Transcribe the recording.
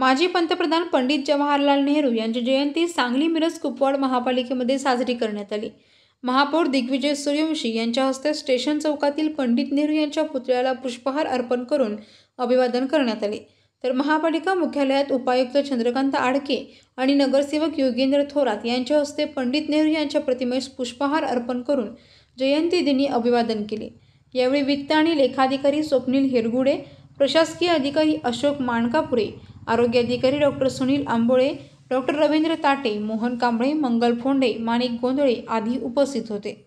माजी पंतप्रधान पंडित जवाहरलाल नेहरू यांची जयंती सांगली मिरज कुपवाड महापालिकेमध्ये साजरी करण्यात आली महापौर दिग्विजय सूर्यवंशी यांच्या हस्ते स्टेशन चौकातील पंडित नेहरू यांच्या पुतळ्याला पुष्पहार अर्पण करून अभिवादन करण्यात आले तर महापालिका मुख्यालयात उपायुक्त चंद्रकांत आडके आणि नगरसेवक योगेंद्र थोरात यांच्या हस्ते पंडित नेहरू यांच्या प्रतिमेस पुष्पहार अर्पण करून जयंती दिनी अभिवादन केले यावेळी वित्त आणि लेखाधिकारी स्वप्नील हिरगुडे प्रशासकीय अधिकारी अशोक माणकापुरे आरोग्य अधिकारी डॉक्टर सुनील आंबोळे डॉक्टर रवींद्र ताटे मोहन कांबळे मंगल फोंडे माणिक गोंधळे आदी उपस्थित होते